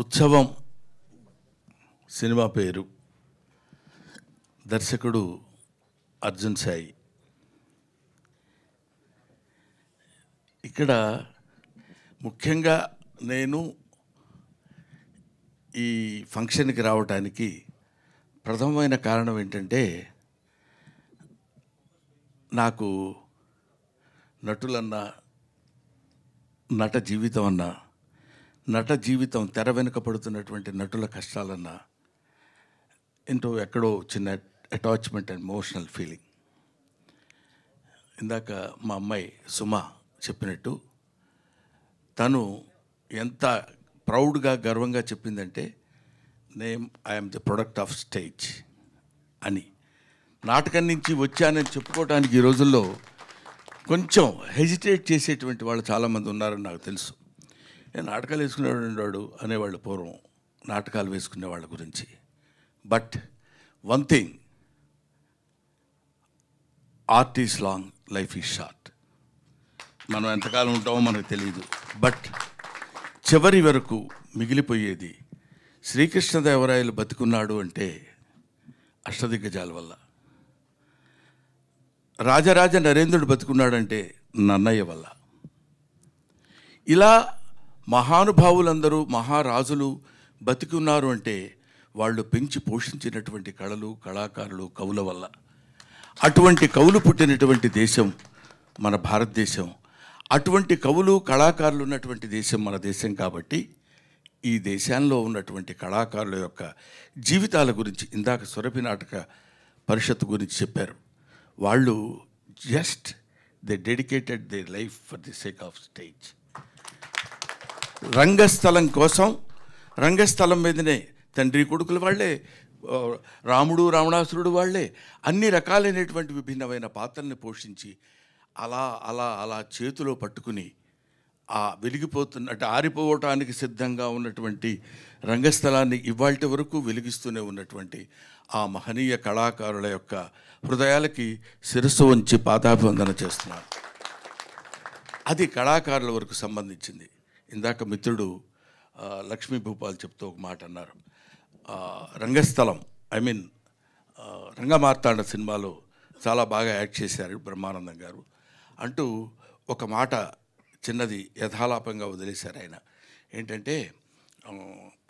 ఉత్సవం సినిమా పేరు దర్శకుడు అర్జున్ సాయి ఇక్కడ ముఖ్యంగా నేను ఈ ఫంక్షన్కి రావటానికి ప్రథమమైన కారణం ఏంటంటే నాకు నటులన్నా నట జీవితం అన్నా నట జీవితం తెర వెనుక పడుతున్నటువంటి నటుల కష్టాలన్నా ఏంటో ఎక్కడో చిన్న అటాచ్మెంట్ అండ్ ఎమోషనల్ ఫీలింగ్ ఇందాక మా అమ్మాయి సుమ చెప్పినట్టు తను ఎంత ప్రౌడ్గా గర్వంగా చెప్పిందంటే name I am the product of stage అని నాటకం నుంచి వచ్చానని చెప్పుకోవడానికి ఈ రోజుల్లో కొంచెం హెజిటేట్ చేసేటువంటి వాళ్ళు చాలామంది ఉన్నారని నాకు తెలుసు నేను నాటకాలు వేసుకునేవాడు ఉండేవాడు అనేవాళ్ళు పూర్వం నాటకాలు వేసుకునే వాళ్ళ గురించి but one thing art is long life is short మనం ఎంతకాలం ఉంటామో మనకు తెలియదు బట్ చివరి వరకు మిగిలిపోయేది శ్రీకృష్ణదేవరాయలు బతుకున్నాడు అంటే అష్టదిగ్గజాల వల్ల రాజరాజ నరేంద్రుడు బతుకున్నాడంటే నన్నయ్య వల్ల ఇలా మహానుభావులందరూ మహారాజులు బతికున్నారు అంటే వాళ్ళు పెంచి పోషించినటువంటి కళలు కళాకారులు కవుల వల్ల అటువంటి కవులు పుట్టినటువంటి దేశం మన భారతదేశం అటువంటి కవులు కళాకారులు ఉన్నటువంటి దేశం మన దేశం కాబట్టి ఈ దేశంలో ఉన్నటువంటి కళాకారుల యొక్క జీవితాల గురించి ఇందాక సురభి నాటక పరిషత్ గురించి చెప్పారు వాళ్ళు just they dedicated their life for the sake of stage రంగస్థలం కోసం రంగస్థలం మీదనే తండ్రి కొడుకుల వాళ్ళే రాముడు రావణాసురుడు వాళ్ళే అన్ని రకాలైనటువంటి విభిన్నమైన పాత్రల్ని పోషించి అలా అలా అలా చేతిలో పట్టుకుని ఆ వెలిగిపోతున్న అంటే ఆరిపోవటానికి సిద్ధంగా ఉన్నటువంటి రంగస్థలాన్ని ఇవాళ వరకు వెలిగిస్తూనే ఉన్నటువంటి ఆ మహనీయ కళాకారుల యొక్క హృదయాలకి శిరస్సు ఉంచి పాదాభివందన చేస్తున్నారు అది కళాకారుల వరకు సంబంధించింది ఇందాక మిత్రుడు లక్ష్మీ భూపాల్ చెప్తూ ఒక మాట అన్నారు రంగస్థలం ఐ మీన్ రంగమార్తాండ సినిమాలో చాలా బాగా యాక్ట్ చేశారు బ్రహ్మానందం గారు అంటూ ఒక మాట చిన్నది యథాలాపంగా వదిలేశారు ఆయన ఏంటంటే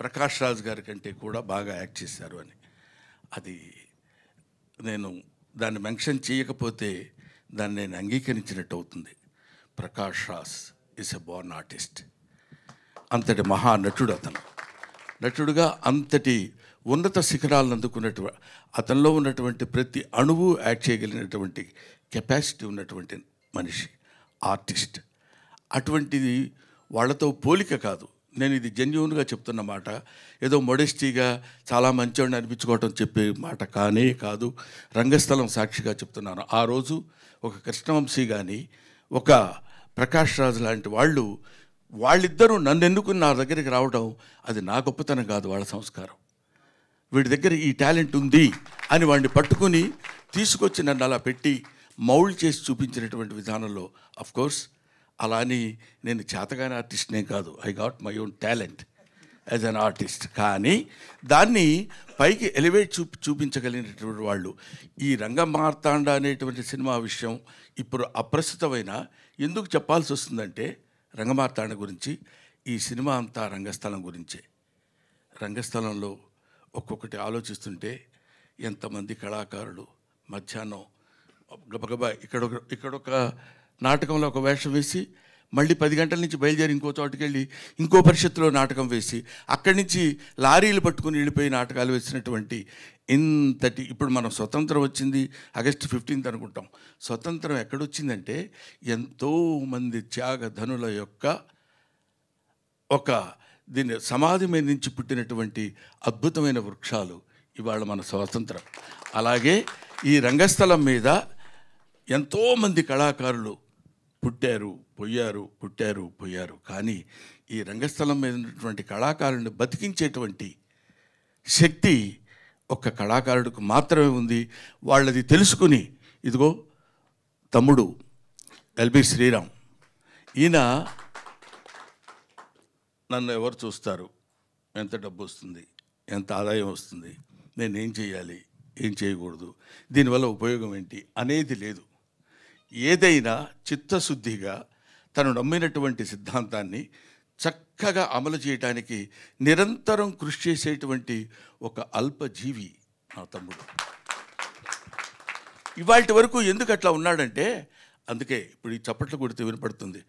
ప్రకాష్ రాజ్ గారి కంటే కూడా బాగా యాక్ట్ చేశారు అని అది నేను దాన్ని మెన్షన్ చేయకపోతే దాన్ని నేను అంగీకరించినట్టు అవుతుంది Prakash Raj is a born artist అంతటి మహా నటుడు అతను నటుడుగా అంతటి ఉన్నత శిఖరాలను అందుకున్నటువంటి అతనిలో ఉన్నటువంటి ప్రతి అణువు యాడ్ చేయగలిగినటువంటి కెపాసిటీ ఉన్నటువంటి మనిషి ఆర్టిస్ట్ అటువంటిది వాళ్ళతో పోలిక కాదు నేను ఇది జెన్యున్గా చెప్తున్న మాట ఏదో మొడెస్టీగా చాలా మంచివాడిని అనిపించుకోవటం చెప్పే మాట కానే కాదు రంగస్థలం సాక్షిగా చెప్తున్నాను ఆ రోజు ఒక కృష్ణవంశీ కానీ ఒక ప్రకాష్ రాజు లాంటి వాళ్ళు వాళ్ళిద్దరూ నన్నెందుకు నా దగ్గరికి రావడం అది నా గొప్పతనం కాదు వాళ్ళ సంస్కారం వీడి దగ్గర ఈ టాలెంట్ ఉంది అని వాడిని పట్టుకుని తీసుకొచ్చి నన్ను అలా పెట్టి మౌల్డ్ చేసి చూపించినటువంటి విధానంలో కోర్స్ అలా అని నేను చేతగాని ఆర్టిస్ట్నే కాదు I got my own talent as an artist కానీ దాన్ని పైకి ఎలివేట్ చూపి చూపించగలిగినటువంటి వాళ్ళు ఈ రంగ మార్తాండ అనేటువంటి సినిమా విషయం ఇప్పుడు అప్రస్తుతమైన ఎందుకు చెప్పాల్సి వస్తుందంటే రంగమార్తాండ గురించి ఈ సినిమా అంతా రంగస్థలం గురించే రంగస్థలంలో ఒక్కొక్కటి ఆలోచిస్తుంటే ఎంతమంది కళాకారులు మధ్యాహ్నం గబగబా ఇక్కడ ఇక్కడొక నాటకంలో ఒక వేషం వేసి మళ్ళీ పది గంటల నుంచి బయలుదేరి ఇంకో చోటుకి వెళ్ళి ఇంకో పరిషత్తులో నాటకం వేసి అక్కడి నుంచి లారీలు పట్టుకుని వెళ్ళిపోయి నాటకాలు వేసినటువంటి ఇంతటి ఇప్పుడు మనం స్వతంత్రం వచ్చింది ఆగస్ట్ ఫిఫ్టీన్త్ అనుకుంటాం స్వతంత్రం ఎక్కడొచ్చిందంటే ఎంతోమంది త్యాగధనుల యొక్క ఒక దీన్ని సమాధి మీద నుంచి పుట్టినటువంటి అద్భుతమైన వృక్షాలు ఇవాళ మన స్వాతంత్రం అలాగే ఈ రంగస్థలం మీద ఎంతోమంది కళాకారులు పుట్టారు పొయ్యారు పుట్టారు పొయ్యారు కానీ ఈ రంగస్థలం మీద ఉన్నటువంటి కళాకారులను బతికించేటువంటి శక్తి ఒక్క కళాకారుడికి మాత్రమే ఉంది వాళ్ళది తెలుసుకుని ఇదిగో తమ్ముడు ఎల్బి శ్రీరామ్ ఈయన నన్ను ఎవరు చూస్తారు ఎంత డబ్బు వస్తుంది ఎంత ఆదాయం వస్తుంది నేను ఏం చేయాలి ఏం చేయకూడదు దీనివల్ల ఉపయోగం ఏంటి అనేది లేదు ఏదైనా చిత్తశుద్ధిగా తను నమ్మినటువంటి సిద్ధాంతాన్ని చక్కగా అమలు చేయడానికి నిరంతరం కృషి చేసేటువంటి ఒక అల్పజీవి నా తమ్ముడు ఇవాళ వరకు ఎందుకు అట్లా ఉన్నాడంటే అందుకే ఇప్పుడు ఈ చప్పట్లు కొడితే వినపడుతుంది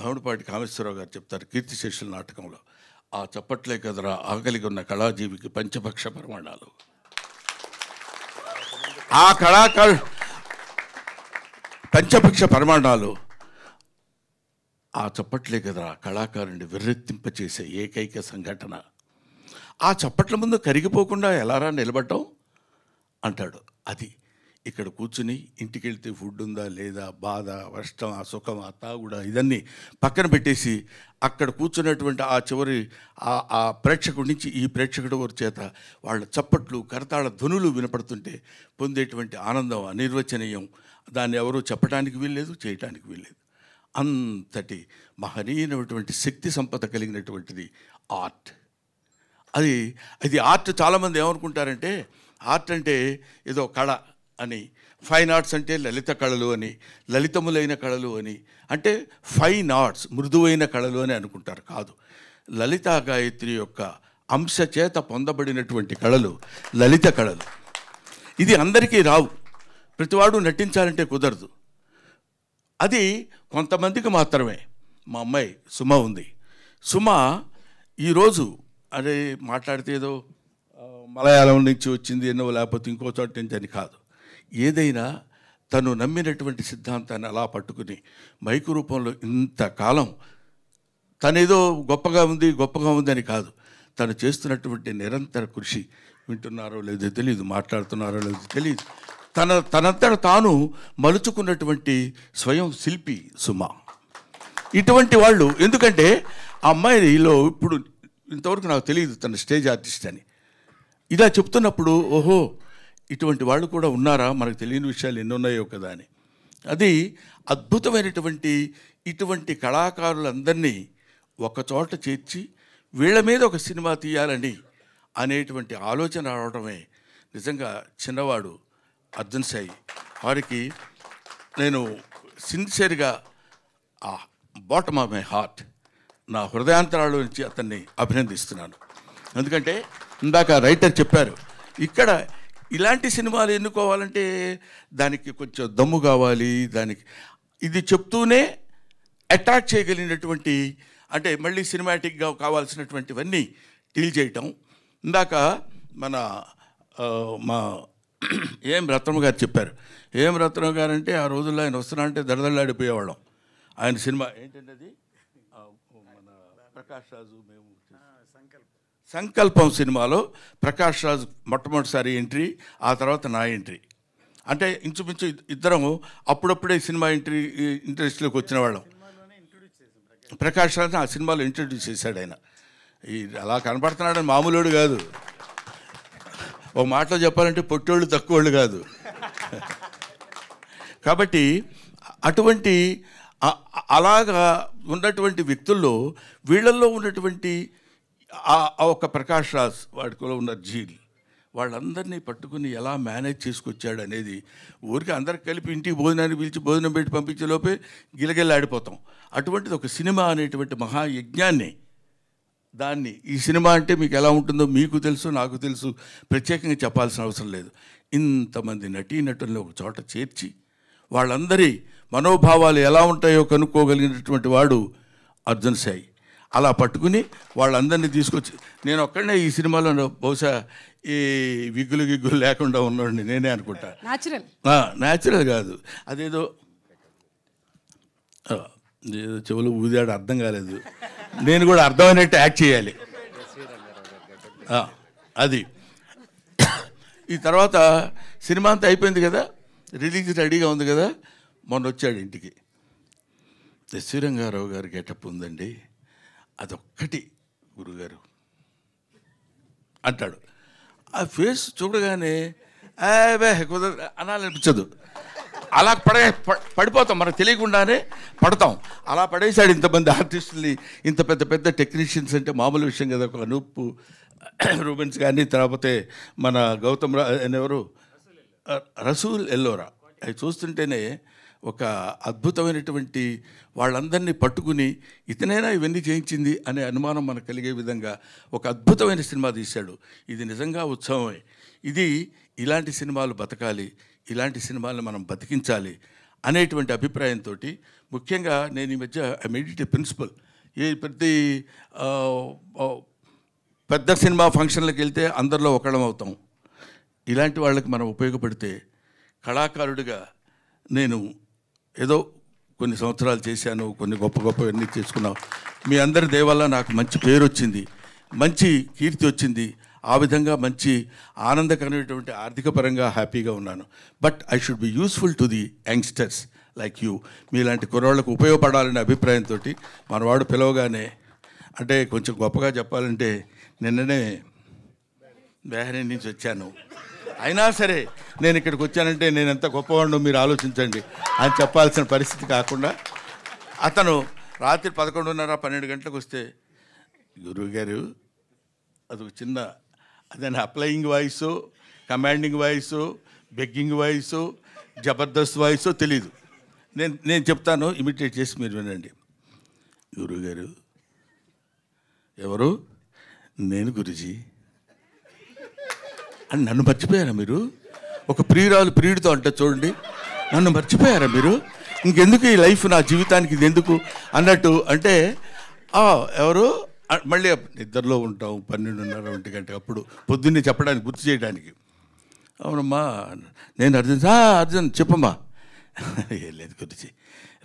భవనపాటి కామేశ్వరరావు గారు చెప్తారు కీర్తిశేషుల నాటకంలో ఆ చప్పట్లే కదరా ఆకలిగా ఉన్న కళాజీవికి పంచపక్ష ప్రమాణాలు ఆ కళాకారు పంచపక్ష పరిమాణాలు ఆ చప్పట్లే కదరా కళాకారుని విర్రెత్తింపచేసే ఏకైక సంఘటన ఆ చప్పట్ల ముందు కరిగిపోకుండా ఎలారా నిలబడటం అంటాడు అది ఇక్కడ కూర్చుని ఇంటికి వెళ్తే ఫుడ్ ఉందా లేదా బాధ వర్షం ఆ సుఖం ఆ తాగుడా ఇదన్నీ పక్కన పెట్టేసి అక్కడ కూర్చున్నటువంటి ఆ చివరి ఆ ప్రేక్షకుడి నుంచి ఈ ప్రేక్షకుడు వారి చేత వాళ్ళ చప్పట్లు కరతాళ ధ్వనులు వినపడుతుంటే పొందేటువంటి ఆనందం అనిర్వచనీయం దాన్ని ఎవరూ చెప్పడానికి వీల్లేదు చేయటానికి వీల్లేదు అంతటి మహనీయమైనటువంటి శక్తి సంపద కలిగినటువంటిది ఆర్ట్ అది అది ఆర్ట్ చాలామంది ఏమనుకుంటారంటే ఆర్ట్ అంటే ఏదో కళ అని ఫైన్ ఆర్ట్స్ అంటే లలిత కళలు అని లలితములైన కళలు అని అంటే ఫైన్ ఆర్ట్స్ మృదువైన కళలు అని అనుకుంటారు కాదు లలిత గాయత్రి యొక్క అంశ చేత పొందబడినటువంటి కళలు లలిత కళలు ఇది అందరికీ రావు ప్రతివాడు నటించాలంటే కుదరదు అది కొంతమందికి మాత్రమే మా అమ్మాయి సుమ ఉంది సుమ ఈరోజు అదే మాట్లాడితే ఏదో మలయాళం నుంచి వచ్చింది ఎన్నో లేకపోతే ఇంకో చోట నుంచి అని కాదు ఏదైనా తను నమ్మినటువంటి సిద్ధాంతాన్ని అలా పట్టుకుని మైకు రూపంలో ఇంతకాలం తనేదో గొప్పగా ఉంది గొప్పగా ఉంది అని కాదు తను చేస్తున్నటువంటి నిరంతర కృషి వింటున్నారో లేదో తెలియదు మాట్లాడుతున్నారో లేదో తెలియదు తన తనంతట తాను మలుచుకున్నటువంటి స్వయం శిల్పి సుమ ఇటువంటి వాళ్ళు ఎందుకంటే ఆ అమ్మాయిలో ఇప్పుడు ఇంతవరకు నాకు తెలియదు తన స్టేజ్ ఆర్టిస్ట్ అని ఇలా చెప్తున్నప్పుడు ఓహో ఇటువంటి వాళ్ళు కూడా ఉన్నారా మనకు తెలియని విషయాలు ఎన్ని ఉన్నాయో కదా అని అది అద్భుతమైనటువంటి ఇటువంటి కళాకారులందరినీ ఒకచోట చేర్చి వీళ్ళ మీద ఒక సినిమా తీయాలని అనేటువంటి ఆలోచన రావడమే నిజంగా చిన్నవాడు అర్జున్ సాయి వారికి నేను సిన్సియర్గా ఆ బాటమ్ ఆఫ్ మై హార్ట్ నా హృదయాంతరాల నుంచి అతన్ని అభినందిస్తున్నాను ఎందుకంటే ఇందాక రైటర్ చెప్పారు ఇక్కడ ఇలాంటి సినిమాలు ఎన్నుకోవాలంటే దానికి కొంచెం దమ్ము కావాలి దానికి ఇది చెప్తూనే అట్రాక్ట్ చేయగలిగినటువంటి అంటే మళ్ళీ సినిమాటిక్గా కావాల్సినటువంటివన్నీ డీల్ చేయటం ఇందాక మన మా ఏం రత్నం గారు చెప్పారు ఏం రత్నం గారు అంటే ఆ రోజుల్లో ఆయన వస్తున్నా అంటే దడదళ్ళాడిపోయేవాళ్ళం ఆయన సినిమా ఏంటంటే మన ప్రకాష్ రాజు మేము సంకల్పం సినిమాలో ప్రకాష్ రాజు మొట్టమొదటిసారి ఎంట్రీ ఆ తర్వాత నా ఎంట్రీ అంటే ఇంచుమించు ఇద్దరము అప్పుడప్పుడే సినిమా ఎంట్రీ ఇంట్రెస్ట్లోకి వచ్చిన వాళ్ళం ప్రకాష్ రాజు ఆ సినిమాలో ఇంట్రడ్యూస్ చేశాడు ఆయన ఈ అలా కనపడుతున్నాడని మామూలుడు కాదు ఓ మాటలో చెప్పాలంటే పొట్టోళ్ళు తక్కువోళ్ళు కాదు కాబట్టి అటువంటి అలాగా ఉన్నటువంటి వ్యక్తుల్లో వీళ్ళల్లో ఉన్నటువంటి ఆ ఒక ప్రకాష్ రాజ్ కూడా ఉన్న జీల్ వాళ్ళందరినీ పట్టుకుని ఎలా మేనేజ్ చేసుకొచ్చాడు అనేది ఊరికి అందరికి కలిపి ఇంటికి భోజనాన్ని పిలిచి భోజనం పెట్టి పంపించే లోపే గిలగిల్లాడిపోతాం అటువంటిది ఒక సినిమా అనేటువంటి మహాయజ్ఞాన్ని దాన్ని ఈ సినిమా అంటే మీకు ఎలా ఉంటుందో మీకు తెలుసు నాకు తెలుసు ప్రత్యేకంగా చెప్పాల్సిన అవసరం లేదు ఇంతమంది నటీ నటుల్ని ఒక చోట చేర్చి వాళ్ళందరి మనోభావాలు ఎలా ఉంటాయో కనుక్కోగలిగినటువంటి వాడు అర్జున్ సాయి అలా పట్టుకుని వాళ్ళందరినీ తీసుకొచ్చి నేను ఒక్కడనే ఈ సినిమాలో బహుశా ఈ విగ్గులు గిగ్గులు లేకుండా ఉన్నాడు నేనే అనుకుంటా న్యాచురల్ కాదు అదేదో ఏదో చెవులు ఊదాడు అర్థం కాలేదు నేను కూడా అర్థమైనట్టు యాక్ట్ చేయాలి అది ఈ తర్వాత సినిమా అంతా అయిపోయింది కదా రిలీజ్ రెడీగా ఉంది కదా మొన్న వచ్చాడు ఇంటికి దశ్వీరంగారావు గారు గెటప్ ఉందండి అదొక్కటి గురుగారు అంటాడు ఆ ఫేస్ చూడగానే అనాలనిపించదు అలా పడే పడిపోతాం మనకు తెలియకుండానే పడతాం అలా పడేశాడు ఇంతమంది ఆర్టిస్టుల్ని ఇంత పెద్ద పెద్ద టెక్నీషియన్స్ అంటే మామూలు విషయం కదా ఒక నూపు రూబెన్స్ కానీ తర్వాత మన గౌతమ్ ఎవరు రసూల్ ఎల్లోరా అవి చూస్తుంటేనే ఒక అద్భుతమైనటువంటి వాళ్ళందరినీ పట్టుకుని ఇతనైనా ఇవన్నీ చేయించింది అనే అనుమానం మనకు కలిగే విధంగా ఒక అద్భుతమైన సినిమా తీశాడు ఇది నిజంగా ఉత్సవమే ఇది ఇలాంటి సినిమాలు బతకాలి ఇలాంటి సినిమాలను మనం బతికించాలి అనేటువంటి అభిప్రాయంతో ముఖ్యంగా నేను ఈ మధ్య ఐ ప్రిన్సిపల్ ఈ ప్రతి పెద్ద సినిమా ఫంక్షన్లకు వెళ్తే అందరిలో ఒకళ్ళం అవుతాం ఇలాంటి వాళ్ళకి మనం ఉపయోగపడితే కళాకారుడిగా నేను ఏదో కొన్ని సంవత్సరాలు చేశాను కొన్ని గొప్ప గొప్ప ఇవన్నీ చేసుకున్నావు మీ అందరి దేవాల నాకు మంచి పేరు వచ్చింది మంచి కీర్తి వచ్చింది ఆ విధంగా మంచి ఆనందకరమైనటువంటి ఆర్థిక పరంగా హ్యాపీగా ఉన్నాను but I should be useful to the youngsters like you మీలాంటి కుర్రాళ్ళకు ఉపయోగపడాలనే అభిప్రాయంతో మనవాడు పిలవగానే అంటే కొంచెం గొప్పగా చెప్పాలంటే నిన్ననే బేహరి నుంచి వచ్చాను అయినా సరే నేను ఇక్కడికి వచ్చానంటే నేను ఎంత గొప్పవాడినో మీరు ఆలోచించండి అని చెప్పాల్సిన పరిస్థితి కాకుండా అతను రాత్రి పదకొండున్నర పన్నెండు గంటలకు వస్తే గురువుగారు అది చిన్న నా applying voice commanding voice begging voice జబర్దస్త్ వాయిస్ తెలీదు నేను నేను చెప్తాను ఇమిటేట్ చేసి మీరు వినండి గురుగారు ఎవరు నేను గురుజీ అని నన్ను మర్చిపోయారా మీరు ఒక ప్రియురాలు ప్రియుడితో అంట చూడండి నన్ను మర్చిపోయారా మీరు ఇంకెందుకు ఈ లైఫ్ నా జీవితానికి ఇది ఎందుకు అన్నట్టు అంటే ఎవరు మళ్ళీ నిద్రలో ఉంటాం పన్నెండున్నర ఒంటి గంట అప్పుడు పొద్దున్నే చెప్పడానికి గుర్తు చేయడానికి అవునమ్మా నేను అర్జున్ సా అర్జున్ చెప్పమ్మా ఏం లేదు గురించి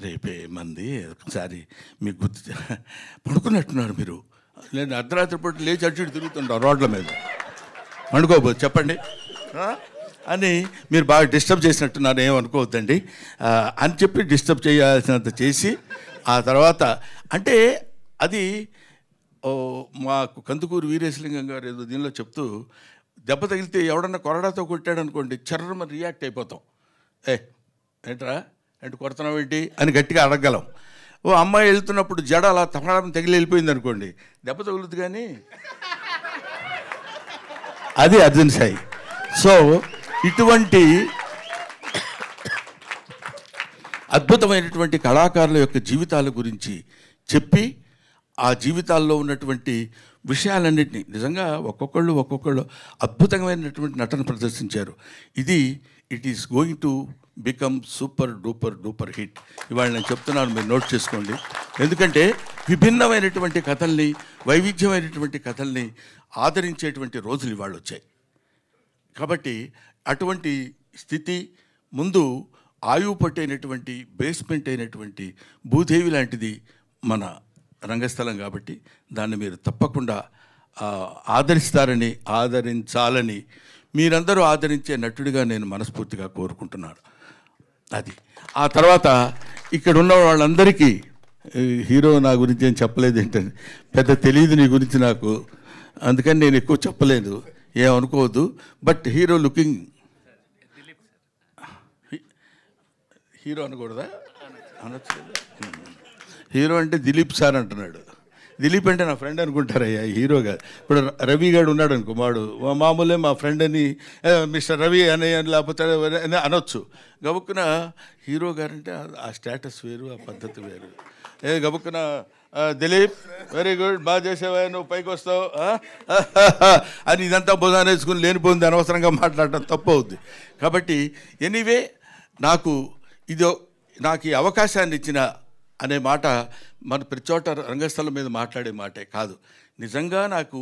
రేపే మంది ఒకసారి మీకు గుర్తు పడుకున్నట్టున్నారు మీరు నేను అర్ధరాత్రి పూట లేచి అటు తిరుగుతుంటాను రోడ్ల మీద అనుకోబోదు చెప్పండి అని మీరు బాగా డిస్టర్బ్ చేసినట్టున్నారు ఏమనుకోవద్దండి అని చెప్పి డిస్టర్బ్ చేయాల్సినంత చేసి ఆ తర్వాత అంటే అది మాకు కందుకూరు వీరేశలింగం గారు ఏదో దీనిలో చెప్తూ దెబ్బ తగిలితే ఎవడన్నా కొరడాతో కొట్టాడనుకోండి చర్రమ రియాక్ట్ అయిపోతాం ఏ ఏంట్రా ఏంటి కొడుతున్నావు ఏంటి అని గట్టిగా అడగగలం ఓ అమ్మాయి వెళ్తున్నప్పుడు జడ అలా తమడం తగిలి వెళ్ళిపోయింది అనుకోండి దెబ్బ తగులుతుంది కానీ అది అర్జున్ సాయి సో ఇటువంటి అద్భుతమైనటువంటి కళాకారుల యొక్క జీవితాల గురించి చెప్పి ఆ జీవితాల్లో ఉన్నటువంటి విషయాలన్నింటినీ నిజంగా ఒక్కొక్కళ్ళు ఒక్కొక్కళ్ళు అద్భుతమైనటువంటి నటన ప్రదర్శించారు ఇది it is going to become super duper duper hit ఇవాళ నేను చెప్తున్నాను మీరు నోట్ చేసుకోండి ఎందుకంటే విభిన్నమైనటువంటి కథల్ని వైవిధ్యమైనటువంటి కథల్ని ఆదరించేటువంటి రోజులు ఇవాళ వచ్చాయి కాబట్టి అటువంటి స్థితి ముందు ఆయువు పట్టైనటువంటి బేస్మెంట్ అయినటువంటి భూదేవి లాంటిది మన రంగస్థలం కాబట్టి దాన్ని మీరు తప్పకుండా ఆదరిస్తారని ఆదరించాలని మీరందరూ ఆదరించే నటుడిగా నేను మనస్ఫూర్తిగా కోరుకుంటున్నాను అది ఆ తర్వాత ఇక్కడ ఉన్న వాళ్ళందరికీ హీరో నా గురించి ఏం చెప్పలేదు ఏంటని పెద్ద తెలియదు నీ గురించి నాకు అందుకని నేను ఎక్కువ చెప్పలేదు ఏమనుకోవద్దు బట్ హీరో లుకింగ్ హీరో అనకూడదా అనొచ్చు హీరో అంటే దిలీప్ సార్ అంటున్నాడు దిలీప్ అంటే నా ఫ్రెండ్ అనుకుంటారయ్యా హీరోగా ఇప్పుడు రవి గారు ఉన్నాడు అనుకో మాడు మామూలే మా ఫ్రెండ్ అని మిస్టర్ రవి అని లేకపోతే అనొచ్చు గబుక్కున హీరో గారంటే ఆ స్టేటస్ వేరు ఆ పద్ధతి వేరు ఏ గబుక్కున దిలీప్ వెరీ గుడ్ బాగా చేసేవా నువ్వు పైకి వస్తావు అని ఇదంతా బుధాన వేసుకుని లేనిపోయింది అనవసరంగా మాట్లాడటం తప్పు అవుద్ది కాబట్టి ఎనీవే నాకు ఇదో నాకు ఈ అవకాశాన్ని ఇచ్చిన అనే మాట మన ప్రతి చోట రంగస్థలం మీద మాట్లాడే మాటే కాదు నిజంగా నాకు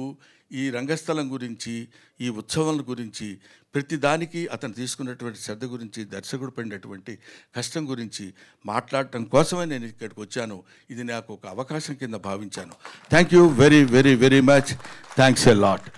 ఈ రంగస్థలం గురించి ఈ ఉత్సవం గురించి ప్రతి దానికి అతను తీసుకున్నటువంటి శ్రద్ధ గురించి దర్శకుడు పడినటువంటి కష్టం గురించి మాట్లాడటం కోసమే నేను ఇక్కడికి వచ్చాను ఇది నాకు ఒక అవకాశం కింద భావించాను thank you very very very much thanks a lot